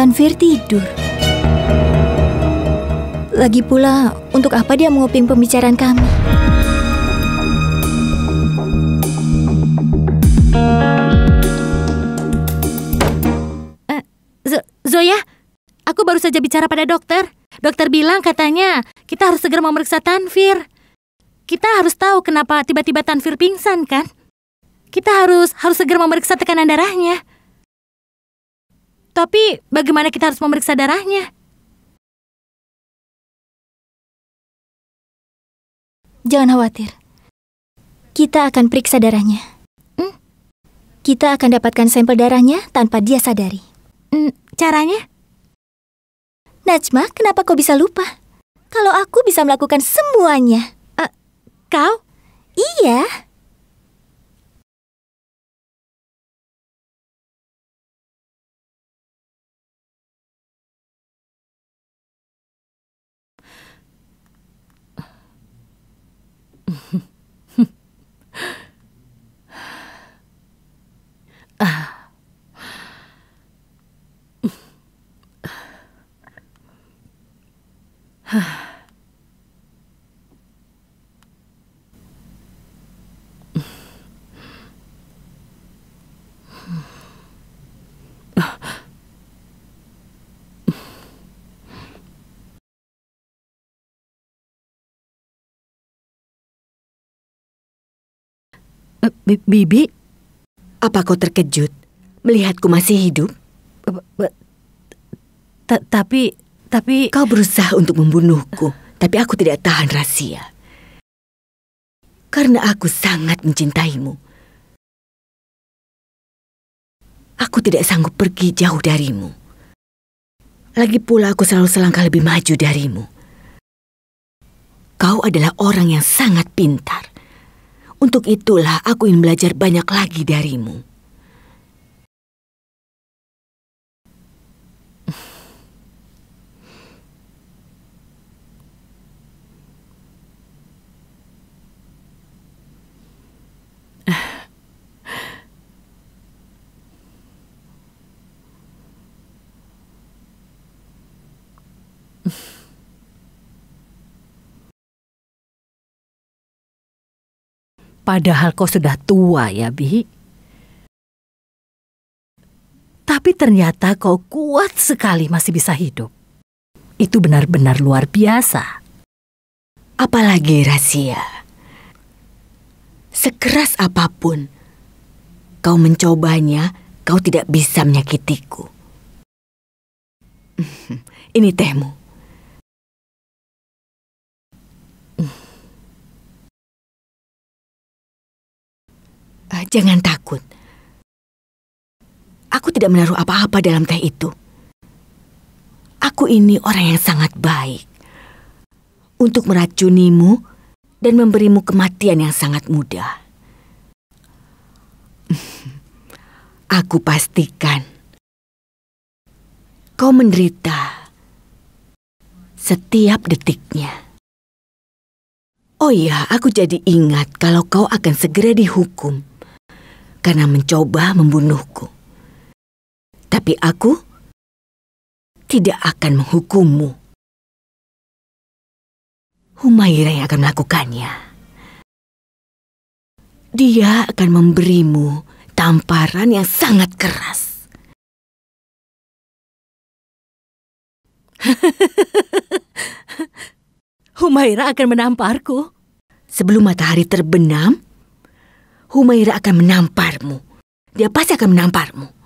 Tanvir tidur. Lagi pula, untuk apa dia menguping pembicaraan kami? Eh, Zoya, aku baru saja bicara pada dokter. Dokter bilang katanya kita harus segera memeriksa Tanvir. Kita harus tahu kenapa tiba-tiba Tanvir pingsan, kan? Kita harus harus segera memeriksa tekanan darahnya. Tapi bagaimana kita harus memeriksa darahnya? Jangan khawatir. Kita akan periksa darahnya. Hmm? Kita akan dapatkan sampel darahnya tanpa dia sadari. Hmm, caranya? Najma, kenapa kau bisa lupa? Kalau aku bisa melakukan semuanya. Uh, kau? Iya. Bibi? Apa kau terkejut melihatku masih hidup? Tapi tapi kau berusaha untuk membunuhku, tapi aku tidak tahan rahasia. Karena aku sangat mencintaimu. Aku tidak sanggup pergi jauh darimu. Lagi pula aku selalu selangkah lebih maju darimu. Kau adalah orang yang sangat pintar. Untuk itulah aku ingin belajar banyak lagi darimu. Padahal kau sudah tua ya, Bi. Tapi ternyata kau kuat sekali masih bisa hidup. Itu benar-benar luar biasa. Apalagi rahasia. Sekeras apapun, kau mencobanya, kau tidak bisa menyakitiku. Ini tehmu. jangan takut. Aku tidak menaruh apa-apa dalam teh itu. Aku ini orang yang sangat baik. Untuk meracunimu dan memberimu kematian yang sangat mudah. Aku pastikan kau menderita setiap detiknya. Oh iya, aku jadi ingat kalau kau akan segera dihukum karena mencoba membunuhku. Tapi aku tidak akan menghukummu. Humaira yang akan melakukannya. Dia akan memberimu tamparan yang sangat keras. Humaira akan menamparku. Sebelum matahari terbenam, Humaira akan menamparmu. Dia pasti akan menamparmu.